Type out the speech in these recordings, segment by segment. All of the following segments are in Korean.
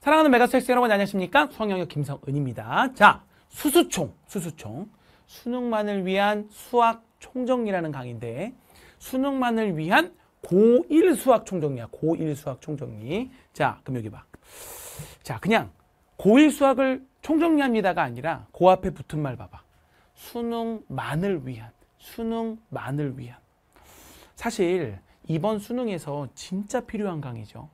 사랑하는 메가스엑스 여러분 안녕하십니까? 수학영역 김성은입니다. 자, 수수총, 수수총. 수능만을 위한 수학 총정리라는 강의인데 수능만을 위한 고1 수학 총정리야. 고1 수학 총정리. 자, 그럼 여기 봐. 자, 그냥 고1 수학을 총정리합니다가 아니라 고 앞에 붙은 말 봐봐. 수능만을 위한, 수능만을 위한. 사실 이번 수능에서 진짜 필요한 강의죠.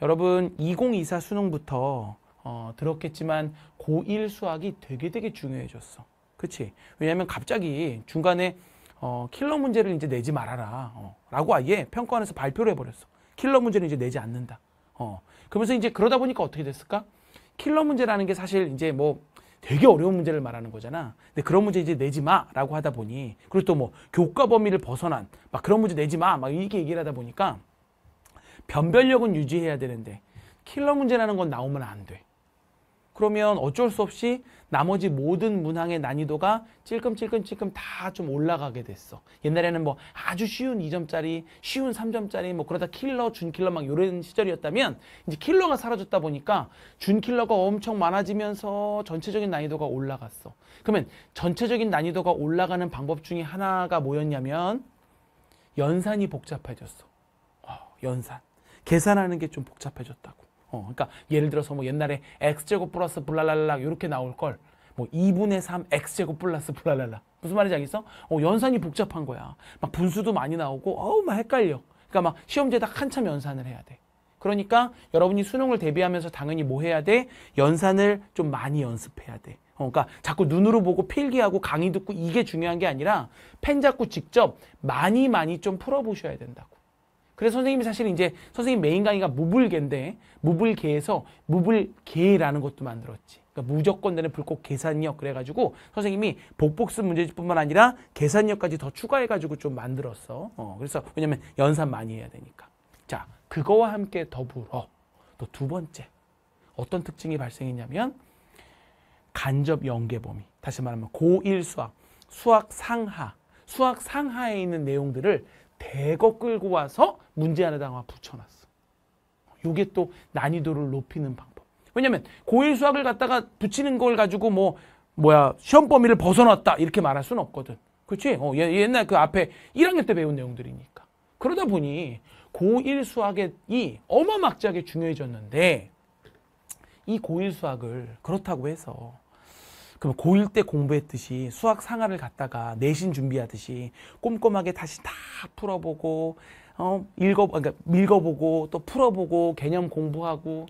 여러분 2024 수능부터 어, 들었겠지만 고1 수학이 되게 되게 중요해졌어. 그치? 왜냐면 하 갑자기 중간에 어, 킬러 문제를 이제 내지 말아라. 어, 라고 아예 평가원에서 발표를 해버렸어. 킬러 문제는 이제 내지 않는다. 어, 그러면서 이제 그러다 보니까 어떻게 됐을까? 킬러 문제라는 게 사실 이제 뭐 되게 어려운 문제를 말하는 거잖아. 근데 그런 문제 이제 내지 마라고 하다 보니 그리고 또 뭐 교과 범위를 벗어난 막 그런 문제 내지 마막 이렇게 얘기를 하다 보니까 변별력은 유지해야 되는데 킬러 문제라는 건 나오면 안 돼. 그러면 어쩔 수 없이 나머지 모든 문항의 난이도가 찔끔찔끔찔끔 다 좀 올라가게 됐어. 옛날에는 뭐 아주 쉬운 2점짜리, 쉬운 3점짜리 뭐 그러다 킬러, 준킬러 막 이런 시절이었다면 이제 킬러가 사라졌다 보니까 준킬러가 엄청 많아지면서 전체적인 난이도가 올라갔어. 그러면 전체적인 난이도가 올라가는 방법 중에 하나가 뭐였냐면 연산이 복잡해졌어. 어, 연산. 계산하는 게 좀 복잡해졌다고. 어, 그러니까 예를 들어서 뭐 옛날에 x제곱 플러스 블랄랄라 이렇게 나올 걸뭐 2분의 3 x제곱 플러스 블랄랄라 무슨 말인지 알겠어? 어, 연산이 복잡한 거야. 막 분수도 많이 나오고 어우 막 헷갈려. 그러니까 막 시험지에다 한참 연산을 해야 돼. 그러니까 여러분이 수능을 대비하면서 당연히 뭐 해야 돼? 연산을 좀 많이 연습해야 돼. 어, 그러니까 자꾸 눈으로 보고 필기하고 강의 듣고 이게 중요한 게 아니라 펜 잡고 직접 많이 많이 좀 풀어보셔야 된다고. 그래서 선생님이 사실 은 이제 선생님 메인 강의가 무불계인데 무불계에서 무불계라는 것도 만들었지. 그러니까 무조건 되는 불꽃 계산력 그래가지고 선생님이 복복습 문제집뿐만 아니라 계산력까지 더 추가해가지고 좀 만들었어. 어, 그래서 왜냐면 연산 많이 해야 되니까. 자, 그거와 함께 더불어 또 두 번째 어떤 특징이 발생했냐면 간접 연계 범위. 다시 말하면 고1 수학, 수학 상하, 수학 상하에 있는 내용들을 대거 끌고 와서 문제 하나 당화 붙여놨어. 요게 또 난이도를 높이는 방법. 왜냐면 고일 수학을 갖다가 붙이는 걸 가지고 뭐 뭐야 시험 범위를 벗어났다 이렇게 말할 수는 없거든. 그렇지? 어, 옛날 그 앞에 1학년 때 배운 내용들이니까. 그러다 보니 고일 수학이 어마막지하게 중요해졌는데 이고일 수학을 그렇다고 해서 그럼 고1 때 공부했듯이 수학 상하를 갔다가 내신 준비하듯이 꼼꼼하게 다시 다 풀어보고 어 읽어 그러니까 읽어보고 또 풀어보고 개념 공부하고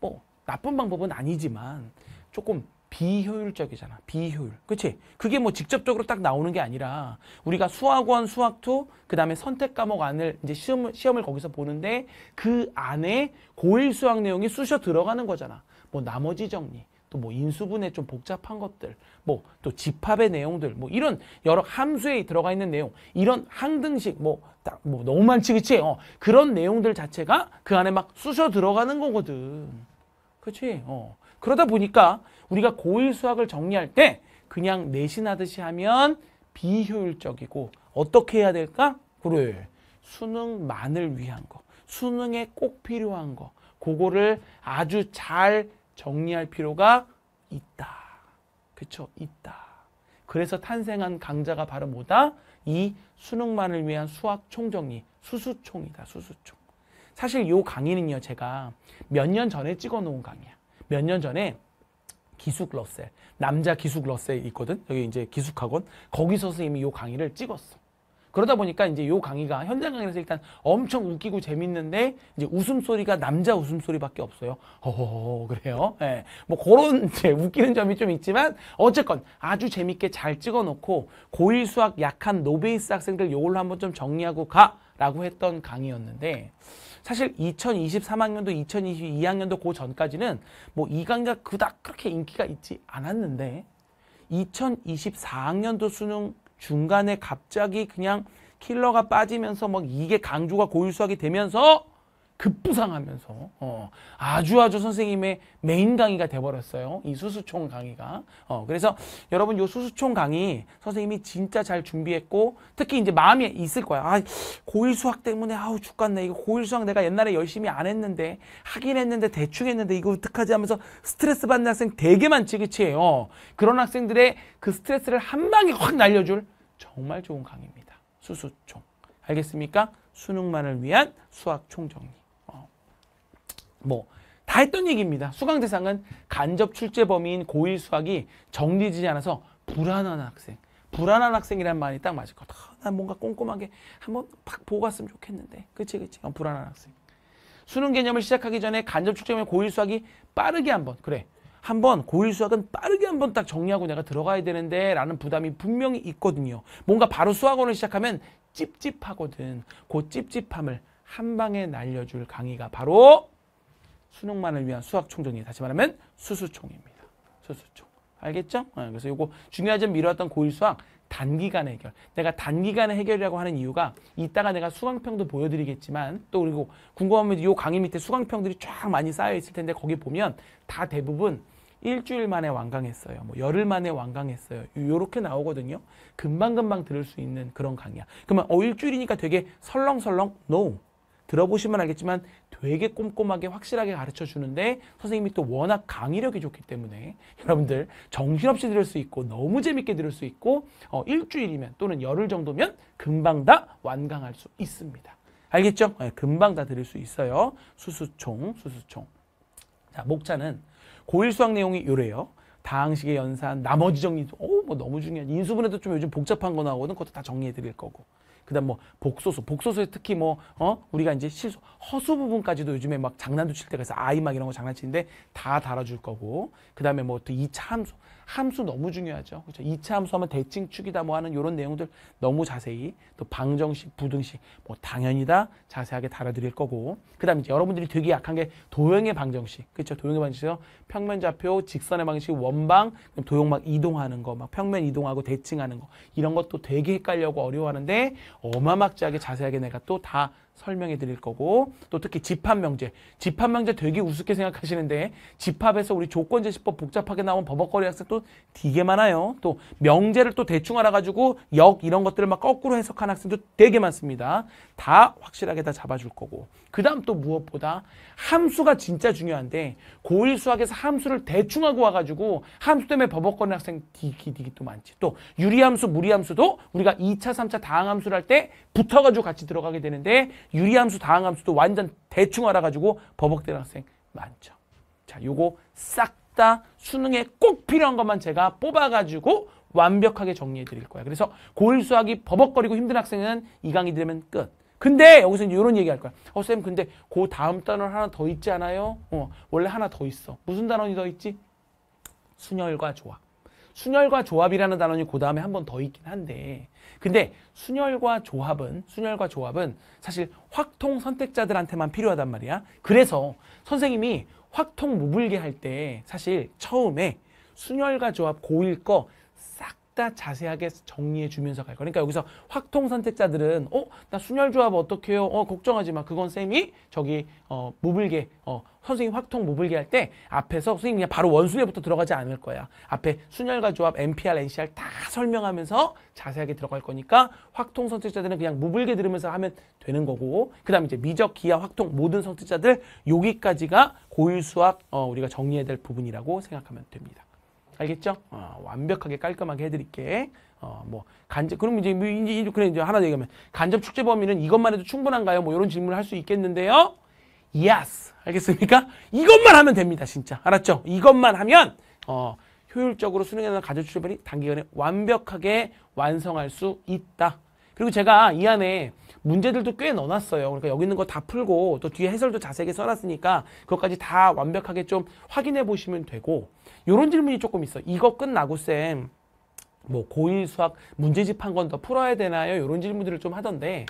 뭐 나쁜 방법은 아니지만 조금 비효율적이잖아. 비효율. 그치? 그게 뭐 직접적으로 딱 나오는 게 아니라 우리가 수학원, 수학투그 다음에 선택 과목 안을 이제 시험을, 시험을 거기서 보는데 그 안에 고1 수학 내용이 쑤셔 들어가는 거잖아. 뭐 나머지 정리, 또뭐 인수분해 좀 복잡한 것들, 뭐 또 집합의 내용들, 뭐 이런 여러 함수에 들어가 있는 내용, 이런 항등식 뭐딱뭐 뭐 너무 많지 그치? 어, 그런 내용들 자체가 그 안에 막 쑤셔 들어가는 거거든. 그치 어. 그러다 보니까 우리가 고일 수학을 정리할 때 그냥 내신하듯이 하면 비효율적이고 어떻게 해야 될까? 그래. 네. 수능만을 위한 거. 수능에 꼭 필요한 거. 그거를 아주 잘 정리할 필요가 있다. 그쵸? 있다. 그래서 탄생한 강자가 바로 뭐다? 이 수능만을 위한 수학 총정리, 수수총이다. 수수총. 사실 요 강의는요. 제가 몇 년 전에 찍어놓은 강의야. 몇 년 전에 기숙 러셀, 남자 기숙 러셀 있거든? 여기 이제 기숙학원. 거기서 선생님이 요 강의를 찍었어. 그러다 보니까 이제 요 강의가 현장 강의에서 일단 엄청 웃기고 재밌는데 이제 웃음소리가 남자 웃음소리밖에 없어요. 어 그래요. 예. 네. 뭐 그런 이제 웃기는 점이 좀 있지만 어쨌건 아주 재밌게 잘 찍어 놓고 고1 수학 약한 노베이스 학생들 요걸로 한번 좀 정리하고 가 라고 했던 강의였는데 사실 2023학년도 2022학년도 그 전까지는 뭐 이 강의가 그닥 그렇게 인기가 있지 않았는데 2024학년도 수능 중간에 갑자기 그냥 킬러가 빠지면서 막 이게 강조가 고유수하게 되면서 급부상하면서 어, 아주 아주 선생님의 메인 강의가 돼버렸어요. 이 수수총 강의가. 어, 그래서 여러분 이 수수총 강의 선생님이 진짜 잘 준비했고 특히 이제 마음에 있을 거야. 아, 고1 수학 때문에 아우 죽겠네. 이거 고1 수학 내가 옛날에 열심히 안 했는데 하긴 했는데 대충 했는데 이거 어떡하지 하면서 스트레스 받는 학생 되게 많지 그치? 에요 어, 그런 학생들의 그 스트레스를 한 방에 확 날려줄 정말 좋은 강의입니다. 수수총. 알겠습니까? 수능만을 위한 수학 총정리. 뭐다 했던 얘기입니다. 수강 대상은 간접 출제 범위인 고1 수학이 정리되지 않아서 불안한 학생. 불안한 학생이란 말이 딱 맞을 것 같아. 아, 난 뭔가 꼼꼼하게 한번 팍 보고 갔으면 좋겠는데. 그치 그치. 어, 불안한 학생. 수능 개념을 시작하기 전에 간접 출제 범위 고1 수학이 빠르게 한번 그래. 한번 고1 수학은 빠르게 한번 딱 정리하고 내가 들어가야 되는데 라는 부담이 분명히 있거든요. 뭔가 바로 수학원을 시작하면 찝찝하거든. 그 찝찝함을 한 방에 날려줄 강의가 바로 수능만을 위한 수학총정리 다시 말하면 수수총입니다. 수수총. 알겠죠? 어, 그래서 이거 중요한 점미뤄왔던 고일 수학 단기간의 해결. 내가 단기간의 해결이라고 하는 이유가 이따가 내가 수강평도 보여드리겠지만 또 그리고 궁금하면 이 강의 밑에 수강평들이 쫙 많이 쌓여 있을 텐데 거기 보면 다 대부분 일주일 만에 완강했어요. 뭐 열흘 만에 완강했어요. 요렇게 나오거든요. 금방금방 들을 수 있는 그런 강의야. 그러면 어 일주일이니까 되게 설렁설렁? No. 들어보시면 알겠지만 되게 꼼꼼하게 확실하게 가르쳐 주는데 선생님이 또 워낙 강의력이 좋기 때문에 여러분들 정신없이 들을 수 있고 너무 재밌게 들을 수 있고 어, 일주일이면 또는 열흘 정도면 금방 다 완강할 수 있습니다. 알겠죠? 네, 금방 다 들을 수 있어요. 수수총, 수수총. 자, 목차는 고1 수학 내용이 요래요. 다항식의 연산, 나머지 정리도 오, 뭐 너무 중요한 인수분해도 좀 요즘 복잡한 거 나오거든. 그것도 다 정리해 드릴 거고. 그다음 뭐 복소수, 복소수에 특히 뭐 어? 우리가 이제 실수, 허수 부분까지도 요즘에 막 장난도 칠 때가 있어. 아이 막 이런 거 장난치는데 다 달아줄 거고. 그다음에 뭐 또 2차 함수, 함수 너무 중요하죠. 그렇죠? 2차 함수하면 대칭축이다 뭐 하는 요런 내용들 너무 자세히 또 방정식, 부등식 뭐 당연히다 자세하게 달아드릴 거고. 그다음에 이제 여러분들이 되게 약한 게 도형의 방정식, 그렇죠? 도형의 방정식에서 평면 좌표, 직선의 방식, 원방, 도형 막 이동하는 거, 막 평면 이동하고 대칭하는 거 이런 것도 되게 헷갈려고 어려워하는데 어마막지하게 자세하게 내가 또다 설명해 드릴 거고 또 특히 집합명제 집합명제 되게 우습게 생각하시는데 집합에서 우리 조건제시법 복잡하게 나온 버벅거리 학생 또 되게 많아요 또 명제를 또 대충 알아가지고 역 이런 것들을 막 거꾸로 해석한 학생도 되게 많습니다 다 확실하게 다 잡아줄 거고 그 다음 또 무엇보다 함수가 진짜 중요한데 고1 수학에서 함수를 대충 하고 와가지고 함수 때문에 버벅거리 학생 되게 되게 또 많지 또 유리함수 무리함수도 우리가 2차 3차 다항함수를 할 때 붙어가지고 같이 들어가게 되는데 유리함수, 다항함수도 완전 대충 알아가지고 버벅대는 학생 많죠. 자, 요거 싹 다 수능에 꼭 필요한 것만 제가 뽑아가지고 완벽하게 정리해 드릴 거예요. 그래서 고일 수학이 버벅거리고 힘든 학생은 이 강의 들으면 끝. 근데 여기서 이런 얘기 할 거야. 어, 쌤, 근데 그 다음 단원 하나 더 있지 않아요? 어, 원래 하나 더 있어. 무슨 단원이 더 있지? 순열과 조합. 순열과 조합이라는 단원이 그 다음에 한 번 더 있긴 한데 근데 순열과 조합은 순열과 조합은 사실 확통 선택자들한테만 필요하단 말이야. 그래서 선생님이 확통 무불개 할때 사실 처음에 순열과 조합 고일 거 싹 다 자세하게 정리해 주면서 갈 거. 니까 그러니까 여기서 확통 선택자들은 어, 나순열 조합 어떻게 해요? 어, 걱정하지 마. 그건 쌤이 저기 어, 무불개 어, 선생님 확통 무불기할때 앞에서 선생님 그냥 바로 원순위부터 들어가지 않을 거야. 앞에 순열과 조합, NPR, NCR 다 설명하면서 자세하게 들어갈 거니까 확통 선택자들은 그냥 무불개 들으면서 하면 되는 거고 그 다음 에 이제 미적, 기하, 확통 모든 선택자들 여기까지가 고유수학 어, 우리가 정리해야 될 부분이라고 생각하면 됩니다. 알겠죠? 어, 완벽하게 깔끔하게 해드릴게. 어, 뭐, 간접, 그럼 뭐 이제, 이제, 그래, 이제 하나 얘기하면, 간접 축제 범위는 이것만 해도 충분한가요? 뭐, 이런 질문을 할 수 있겠는데요? yes. 알겠습니까? 이것만 하면 됩니다. 진짜. 알았죠? 이것만 하면 어, 효율적으로 수능에 대한 가제 출발이 단기간에 완벽하게 완성할 수 있다. 그리고 제가 이 안에 문제들도 꽤 넣어놨어요. 그러니까 여기 있는 거 다 풀고 또 뒤에 해설도 자세하게 써놨으니까 그것까지 다 완벽하게 좀 확인해 보시면 되고 이런 질문이 조금 있어. 이거 끝나고 쌤, 뭐 고1 수학 문제집 한 건 더 풀어야 되나요? 이런 질문들을 좀 하던데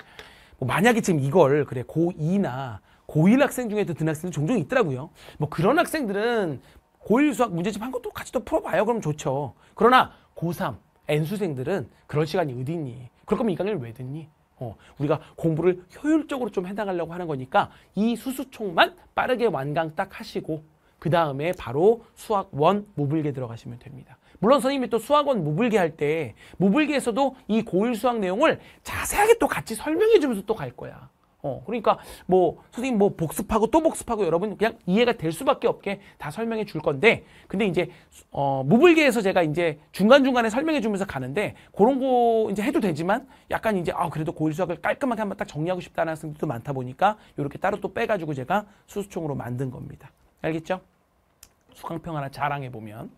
뭐 만약에 지금 이걸 그래 고2나 고1 학생 중에 도든 학생들 종종 있더라고요. 뭐 그런 학생들은 고1 수학 문제집 한 것도 같이 또 풀어봐요. 그럼 좋죠. 그러나 고3, N수생들은 그럴 시간이 어디있니 그럴 거면 이 강의를 왜 듣니? 어, 우리가 공부를 효율적으로 좀 해나가려고 하는 거니까 이 수수총만 빠르게 완강 딱 하시고 그 다음에 바로 수학원 무불계 들어가시면 됩니다. 물론 선생님이 또 수학원 무불계할 때무불계에서도이 고1 수학 내용을 자세하게 또 같이 설명해 주면서 또 갈 거야. 어, 그러니까 뭐 선생님 뭐 복습하고 또 복습하고 여러분 그냥 이해가 될 수밖에 없게 다 설명해 줄 건데 근데 이제 어, 무불계에서 제가 이제 중간중간에 설명해 주면서 가는데 그런 거 이제 해도 되지만 약간 이제 아 그래도 고일 수학을 깔끔하게 한번 딱 정리하고 싶다는 학생들도 많다 보니까 이렇게 따로 또 빼가지고 제가 수수총으로 만든 겁니다. 알겠죠? 수강평 하나 자랑해 보면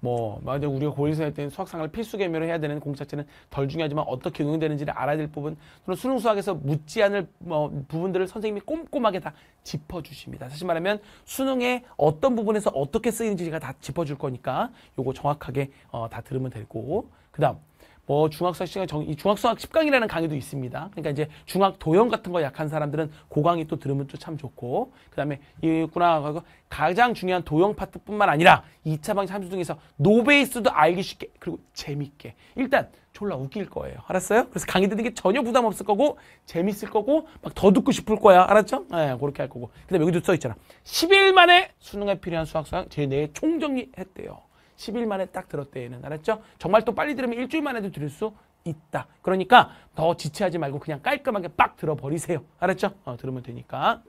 뭐 만약 우리가 고일서 할 때는 수학상을 필수 개념으로 해야 되는 공식 체는덜 중요하지만 어떻게 응용되는지를 알아야 될 부분 또는 수능 수학에서 묻지 않을 뭐 부분들을 선생님이 꼼꼼하게 다 짚어주십니다. 사실 말하면 수능의 어떤 부분에서 어떻게 쓰이는지가 다 짚어줄 거니까 요거 정확하게 어, 다 들으면 되고 그 다음 뭐 중학수학 시간 정, 이 중학수학 10강이라는 강의도 있습니다. 그러니까 이제 중학 도형 같은 거 약한 사람들은 고 강의 또 들으면 또 참 좋고 그다음에 이 구나하고 가장 중요한 도형 파트뿐만 아니라 2차 방식 함수 중에서 노베이스도 알기 쉽게 그리고 재밌게 일단 졸라 웃길 거예요. 알았어요? 그래서 강의 듣는 게 전혀 부담 없을 거고 재밌을 거고 막 더 듣고 싶을 거야. 알았죠? 예, 네, 그렇게 할 거고. 근데 여기도 써 있잖아. 10일 만에 수능에 필요한 수학 수학 제 내에 총정리했대요. 10일 만에 딱 들었대는 알았죠? 정말 또 빨리 들으면 일주일 만에도 들을 수 있다. 그러니까 더 지체하지 말고 그냥 깔끔하게 빡 들어버리세요. 알았죠? 어, 들으면 되니까.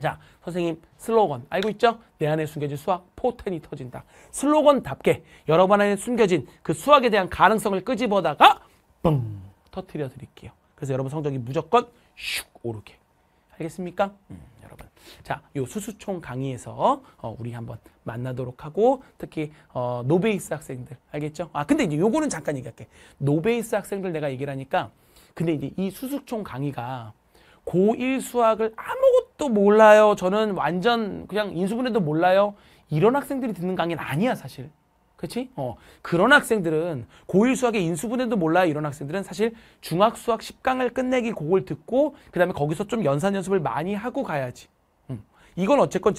자, 선생님 슬로건 알고 있죠? 내 안에 숨겨진 수학 포텐이 터진다. 슬로건답게 여러분 안에 숨겨진 그 수학에 대한 가능성을 끄집어다가 뻥 터트려 드릴게요. 그래서 여러분 성적이 무조건 슉 오르게. 알겠습니까? 음, 여러분. 자, 요 수수총 강의에서 어, 우리 한번 만나도록 하고 특히 어, 노베이스 학생들 알겠죠? 아 근데 이제 요거는 잠깐 얘기할게. 노베이스 학생들 내가 얘기를 하니까 근데 이제 이 수수총 강의가 고1 수학을 아무것도 몰라요. 저는 완전 그냥 인수분해도 몰라요. 이런 학생들이 듣는 강의는 아니야 사실. 그렇지? 어. 그런 학생들은 고1 수학의 인수분해도 몰라요. 이런 학생들은 사실 중학 수학 10강을 끝내기 곡을 듣고 그다음에 거기서 좀 연산 연습을 많이 하고 가야지. 음. 이건 어쨌건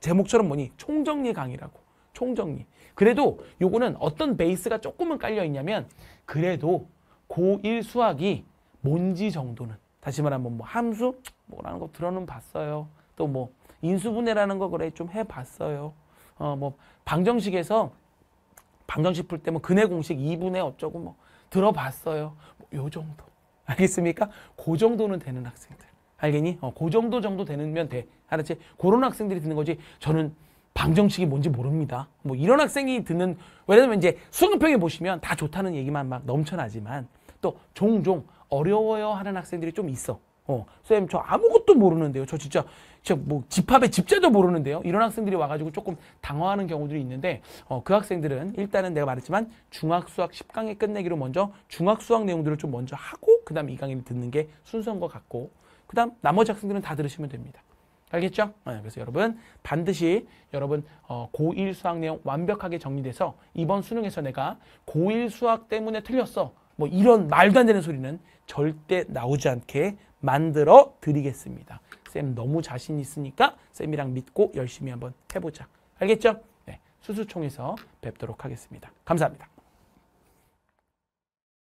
제목처럼 뭐니? 총정리 강의라고. 총정리. 그래도 요거는 어떤 베이스가 조금은 깔려 있냐면 그래도 고1 수학이 뭔지 정도는 다시 말하면 뭐 함수 뭐라는 거 들어는 봤어요. 또 뭐 인수분해라는 거 그래 좀 해봤어요. 어 뭐 방정식에서 방정식풀때뭐 근해 공식 2분의 어쩌고 뭐 들어봤어요. 뭐요 정도. 알겠습니까? 그 정도는 되는 학생들. 알겠니? 어, 그 정도 정도 되면 돼. 알았지? 그런 학생들이 듣는 거지. 저는 방정식이 뭔지 모릅니다. 뭐 이런 학생이 듣는 왜냐면 이제 수능평에 보시면 다 좋다는 얘기만 막 넘쳐나지만 또 종종 어려워요 하는 학생들이 좀 있어. 어, 쌤, 저 아무것도 모르는데요. 저 진짜, 저 뭐 집합의 집자도 모르는데요. 이런 학생들이 와가지고 조금 당황하는 경우들이 있는데, 어, 그 학생들은 일단은 내가 말했지만 중학수학 10강의 끝내기로 먼저 중학수학 내용들을 좀 먼저 하고, 그다음2 강의를 듣는 게 순서인 것 같고, 그 다음 나머지 학생들은 다 들으시면 됩니다. 알겠죠? 네, 그래서 여러분 반드시 여러분 어, 고1 수학 내용 완벽하게 정리돼서 이번 수능에서 내가 고1 수학 때문에 틀렸어. 뭐 이런 말도 안 되는 소리는 절대 나오지 않게 만들어 드리겠습니다. 쌤 너무 자신 있으니까 쌤이랑 믿고 열심히 한번 해보자. 알겠죠? 네, 수수총에서 뵙도록 하겠습니다. 감사합니다.